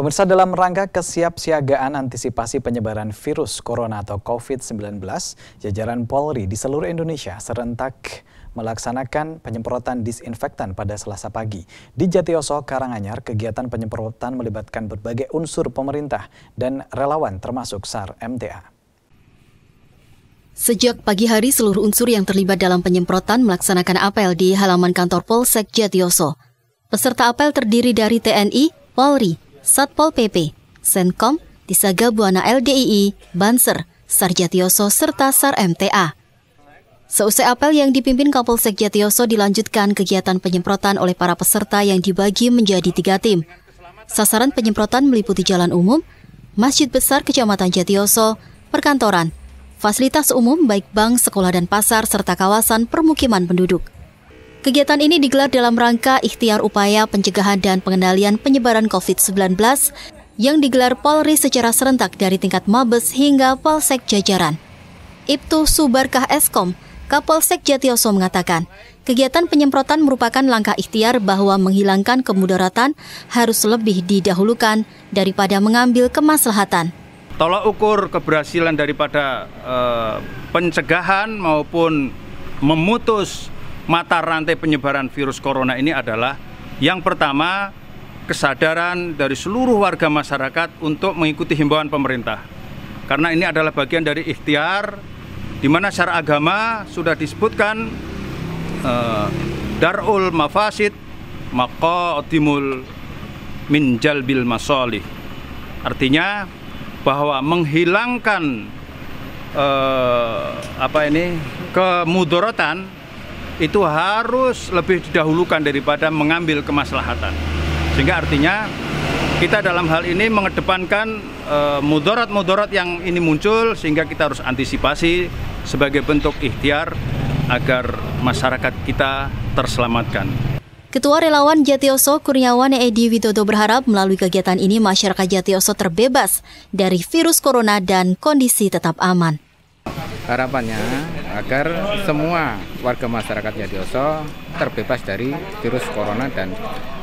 Pemirsa dalam rangka kesiapsiagaan antisipasi penyebaran virus corona atau COVID-19, jajaran Polri di seluruh Indonesia serentak melaksanakan penyemprotan disinfektan pada Selasa pagi. Di Jatioso, Karanganyar, kegiatan penyemprotan melibatkan berbagai unsur pemerintah dan relawan termasuk SAR MTA. Sejak pagi hari, seluruh unsur yang terlibat dalam penyemprotan melaksanakan apel di halaman kantor Polsek Jatioso. Peserta apel terdiri dari TNI, Polri, Satpol PP, Senkom, Tisaga Buana LDII, Banser, Sarjatioso, serta Sar MTA. Seusai apel yang dipimpin Kapolsek Jatioso dilanjutkan kegiatan penyemprotan oleh para peserta yang dibagi menjadi tiga tim. Sasaran penyemprotan meliputi jalan umum, masjid besar Kecamatan Jatioso, perkantoran, fasilitas umum baik bank, sekolah dan pasar, serta kawasan permukiman penduduk. Kegiatan ini digelar dalam rangka ikhtiar upaya pencegahan dan pengendalian penyebaran COVID-19 yang digelar Polri secara serentak dari tingkat Mabes hingga Polsek Jajaran. Ibtu Subarkah Eskom, Kapolsek Jatioso mengatakan, kegiatan penyemprotan merupakan langkah ikhtiar bahwa menghilangkan kemudaratan harus lebih didahulukan daripada mengambil kemaslahatan. Tolak ukur keberhasilan daripada eh, pencegahan maupun memutus mata rantai penyebaran virus corona ini adalah yang pertama kesadaran dari seluruh warga masyarakat untuk mengikuti himbauan pemerintah. Karena ini adalah bagian dari ikhtiar di mana secara agama sudah disebutkan uh, darul mafasid maqatimul minjal bil masalih. Artinya bahwa menghilangkan uh, apa ini kemudorotan itu harus lebih didahulukan daripada mengambil kemaslahatan. Sehingga artinya kita dalam hal ini mengedepankan eh, mudarat-mudarat yang ini muncul sehingga kita harus antisipasi sebagai bentuk ikhtiar agar masyarakat kita terselamatkan. Ketua Relawan Jatioso Kurniawan Edi Widodo berharap melalui kegiatan ini masyarakat Jatioso terbebas dari virus corona dan kondisi tetap aman. Harapannya agar semua warga masyarakat Yadioso terbebas dari virus corona dan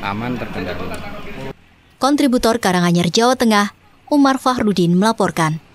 aman terkendali. Kontributor Karanganyar Jawa Tengah, Umar Fahrudin melaporkan.